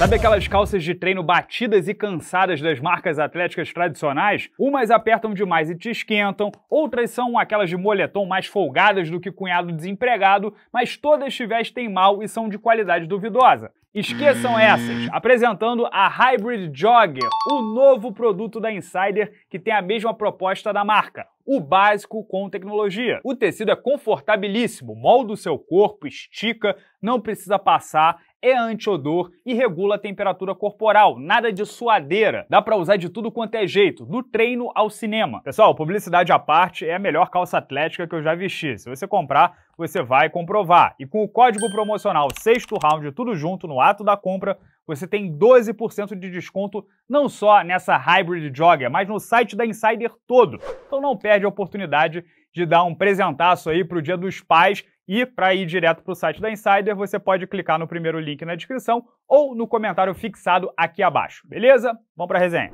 Sabe aquelas calças de treino batidas e cansadas das marcas atléticas tradicionais? Umas apertam demais e te esquentam, outras são aquelas de moletom mais folgadas do que cunhado desempregado, mas todas te vestem mal e são de qualidade duvidosa. Esqueçam essas, apresentando a Hybrid Jogger, o novo produto da Insider que tem a mesma proposta da marca, o básico com tecnologia. O tecido é confortabilíssimo, molda o seu corpo, estica, não precisa passar, é antiodor e regula a temperatura corporal, nada de suadeira. Dá para usar de tudo quanto é jeito, do treino ao cinema. Pessoal, publicidade à parte, é a melhor calça atlética que eu já vesti. Se você comprar, você vai comprovar. E com o código promocional sexto round, tudo junto no ato da compra, você tem 12% de desconto não só nessa Hybrid Jogger, mas no site da Insider todo. Então não perde a oportunidade de dar um presentaço aí pro Dia dos Pais e para ir direto para o site da Insider, você pode clicar no primeiro link na descrição ou no comentário fixado aqui abaixo, beleza? Vamos para a resenha.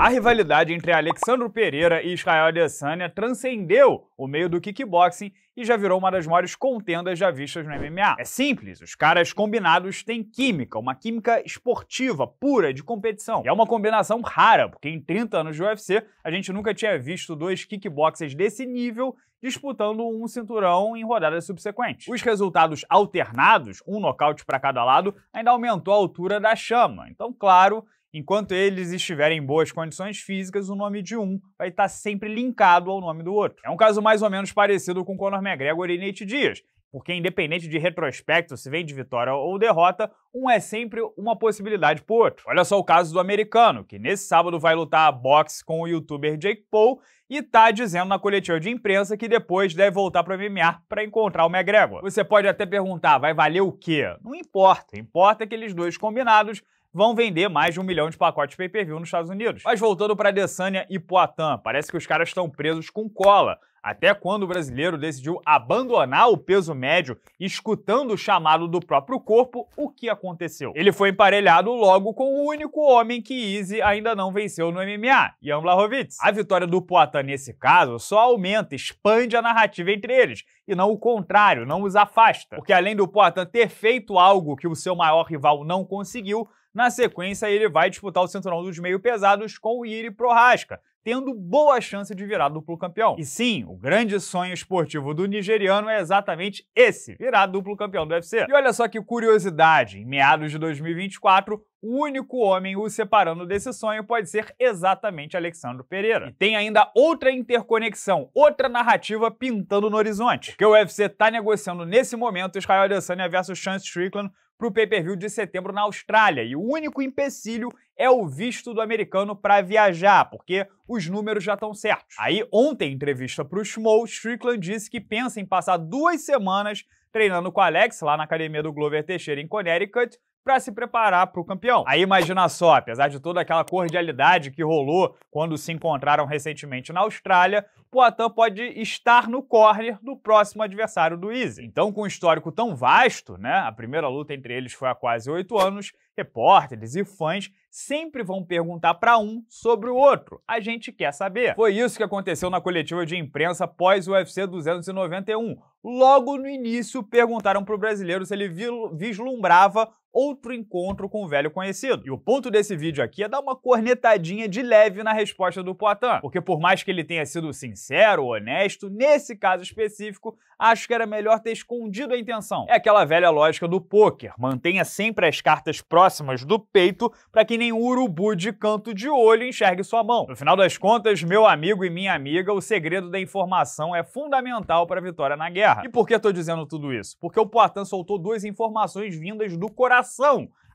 A rivalidade entre Alexandre Pereira e Israel Adesanya transcendeu o meio do kickboxing e já virou uma das maiores contendas já vistas no MMA. É simples, os caras combinados têm química, uma química esportiva, pura, de competição. E é uma combinação rara, porque em 30 anos de UFC a gente nunca tinha visto dois kickboxers desse nível disputando um cinturão em rodadas subsequentes. Os resultados alternados, um nocaute para cada lado, ainda aumentou a altura da chama. Então, claro, Enquanto eles estiverem em boas condições físicas, o nome de um vai estar sempre linkado ao nome do outro. É um caso mais ou menos parecido com Conor McGregor e Nate Diaz, porque independente de retrospecto, se vem de vitória ou derrota, um é sempre uma possibilidade por outro. Olha só o caso do americano, que nesse sábado vai lutar a boxe com o youtuber Jake Paul e tá dizendo na coletiva de imprensa que depois deve voltar para MMA para encontrar o McGregor. Você pode até perguntar, vai valer o quê? Não importa, importa é que eles dois combinados vão vender mais de um milhão de pacotes pay-per-view nos Estados Unidos. Mas voltando para Adesanya e Poitin, parece que os caras estão presos com cola. Até quando o brasileiro decidiu abandonar o peso médio, escutando o chamado do próprio corpo, o que aconteceu? Ele foi emparelhado logo com o único homem que Easy ainda não venceu no MMA, Jan Blachowicz. A vitória do Poitin nesse caso só aumenta, expande a narrativa entre eles, e não o contrário, não os afasta. Porque além do Poitin ter feito algo que o seu maior rival não conseguiu, na sequência, ele vai disputar o cinturão dos meio pesados com o Iri Prohaska, tendo boa chance de virar duplo campeão. E sim, o grande sonho esportivo do nigeriano é exatamente esse, virar duplo campeão do UFC. E olha só que curiosidade, em meados de 2024, o único homem o separando desse sonho pode ser exatamente Alexandre Pereira. E tem ainda outra interconexão, outra narrativa pintando no horizonte, que o UFC está negociando nesse momento Israel Adesanya versus Sean Strickland para o pay-per-view de setembro na Austrália. E o único empecilho é o visto do americano para viajar, porque os números já estão certos. Aí, ontem, em entrevista para o Schmoll, Strickland disse que pensa em passar duas semanas treinando com Alex lá na academia do Glover Teixeira em Connecticut para se preparar para o campeão. Aí imagina só, apesar de toda aquela cordialidade que rolou quando se encontraram recentemente na Austrália, Poitin pode estar no corner do próximo adversário do Easy. Então, com um histórico tão vasto, né? A primeira luta entre eles foi há quase oito anos. Repórteres e fãs sempre vão perguntar para um sobre o outro. A gente quer saber. Foi isso que aconteceu na coletiva de imprensa pós o UFC 291. Logo no início, perguntaram para o brasileiro se ele vislumbrava outro encontro com o velho conhecido. E o ponto desse vídeo aqui é dar uma cornetadinha de leve na resposta do Poitin, porque por mais que ele tenha sido sincero, honesto, nesse caso específico, acho que era melhor ter escondido a intenção. É aquela velha lógica do poker, mantenha sempre as cartas próximas do peito para que nenhum urubu de canto de olho enxergue sua mão. No final das contas, meu amigo e minha amiga, o segredo da informação é fundamental para a vitória na guerra. E por que estou dizendo tudo isso? Porque o Poitin soltou duas informações vindas do coração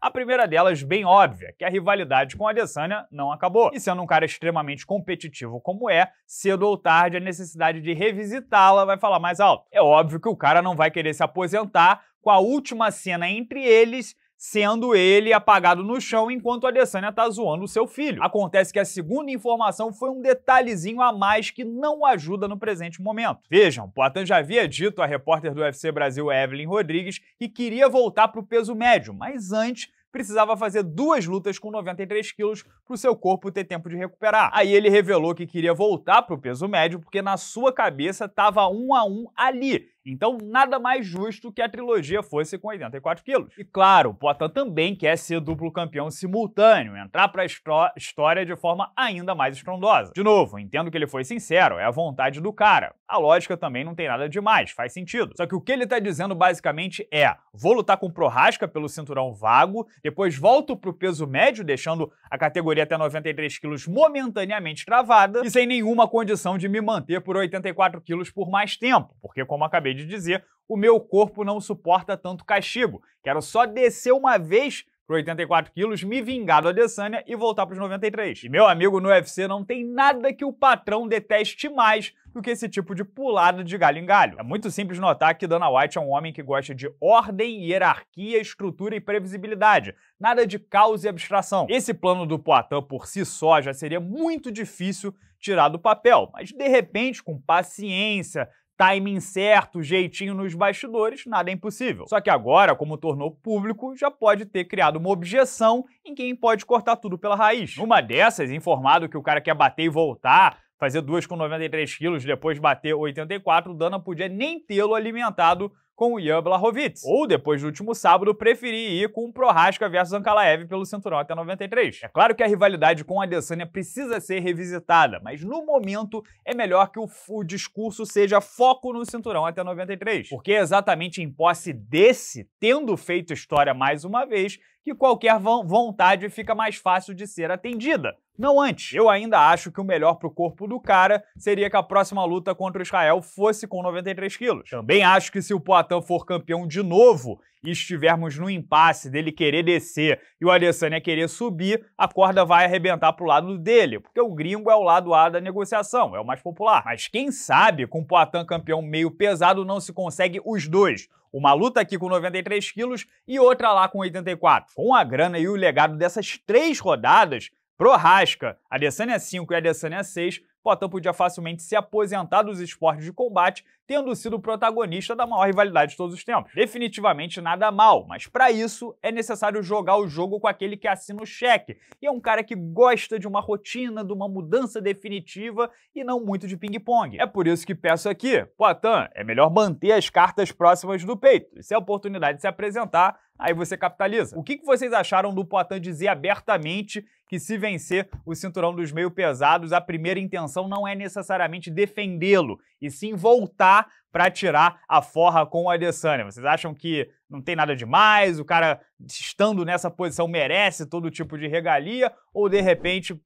a primeira delas, bem óbvia, que a rivalidade com a Adesanya não acabou. E sendo um cara extremamente competitivo como é, cedo ou tarde a necessidade de revisitá-la vai falar mais alto. É óbvio que o cara não vai querer se aposentar com a última cena entre eles sendo ele apagado no chão enquanto a Adesanya tá zoando o seu filho. Acontece que a segunda informação foi um detalhezinho a mais que não ajuda no presente momento. Vejam, Poitin já havia dito à repórter do UFC Brasil Evelyn Rodrigues que queria voltar para o peso médio, mas antes precisava fazer duas lutas com 93 quilos para o seu corpo ter tempo de recuperar. Aí ele revelou que queria voltar para o peso médio porque na sua cabeça estava um a um ali então, nada mais justo que a trilogia fosse com 84 quilos. E claro, Potan também quer ser duplo campeão simultâneo, entrar para a história de forma ainda mais estrondosa. De novo, entendo que ele foi sincero, é a vontade do cara. A lógica também não tem nada demais, faz sentido. Só que o que ele tá dizendo basicamente é: vou lutar com o Prohaska pelo cinturão vago, depois volto pro peso médio, deixando a categoria até 93 quilos momentaneamente travada e sem nenhuma condição de me manter por 84 quilos por mais tempo, porque como acabei acabei de dizer, o meu corpo não suporta tanto castigo. Quero só descer uma vez para 84 quilos, me vingar do Adesanya e voltar para os 93. E meu amigo, no UFC não tem nada que o patrão deteste mais do que esse tipo de pulada de galho em galho. É muito simples notar que Dana White é um homem que gosta de ordem, hierarquia, estrutura e previsibilidade. Nada de caos e abstração. Esse plano do Poitin por si só já seria muito difícil tirar do papel, mas de repente, com paciência, timing certo, jeitinho nos bastidores, nada é impossível. Só que agora, como tornou público, já pode ter criado uma objeção em quem pode cortar tudo pela raiz. Numa dessas, informado que o cara quer bater e voltar, fazer duas com 93 quilos, depois bater 84, o Dana podia nem tê-lo alimentado com o Ian Blachowicz. Ou, depois do último sábado, preferi ir com o Prohaska versus Ankalaev pelo cinturão até 93. É claro que a rivalidade com a Adesanya precisa ser revisitada, mas no momento é melhor que o, o discurso seja foco no cinturão até 93. Porque é exatamente em posse desse, tendo feito história mais uma vez, que qualquer vontade fica mais fácil de ser atendida. Não antes. Eu ainda acho que o melhor pro corpo do cara seria que a próxima luta contra o Israel fosse com 93 quilos. Também acho que se o Poitin for campeão de novo e estivermos no impasse dele querer descer e o Adesanya querer subir, a corda vai arrebentar pro lado dele, porque o gringo é o lado A da negociação, é o mais popular. Mas quem sabe com o Poitin campeão meio pesado não se consegue os dois uma luta aqui com 93 quilos e outra lá com 84. Com a grana e o legado dessas três rodadas, pro Rasca, Adesanya 5 e Adesanya 6, Poitin podia facilmente se aposentar dos esportes de combate, tendo sido protagonista da maior rivalidade de todos os tempos. Definitivamente nada mal, mas para isso é necessário jogar o jogo com aquele que assina o cheque, e é um cara que gosta de uma rotina, de uma mudança definitiva e não muito de ping-pong. É por isso que peço aqui, Poitin, é melhor manter as cartas próximas do peito, e se a oportunidade se apresentar, aí você capitaliza. O que, que vocês acharam do Poitin dizer abertamente que se vencer o cinturão dos meio pesados, a primeira intenção não é necessariamente defendê-lo, e sim voltar para tirar a forra com o Adesanya. Vocês acham que não tem nada demais, o cara estando nessa posição merece todo tipo de regalia, ou de repente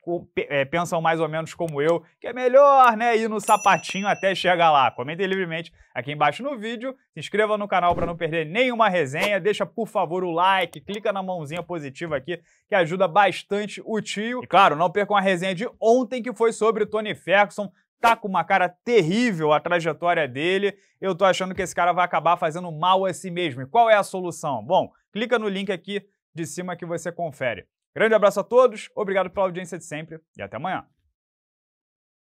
é, pensam mais ou menos como eu, que é melhor né, ir no sapatinho até chegar lá. Comentem livremente aqui embaixo no vídeo, se inscreva no canal para não perder nenhuma resenha, deixa por favor o like, clica na mãozinha positiva aqui, que ajuda bastante o tio. E claro, não percam a resenha de ontem que foi sobre Tony Ferguson, tá com uma cara terrível a trajetória dele. Eu tô achando que esse cara vai acabar fazendo mal a si mesmo. E qual é a solução? Bom, clica no link aqui de cima que você confere. Grande abraço a todos, obrigado pela audiência de sempre e até amanhã.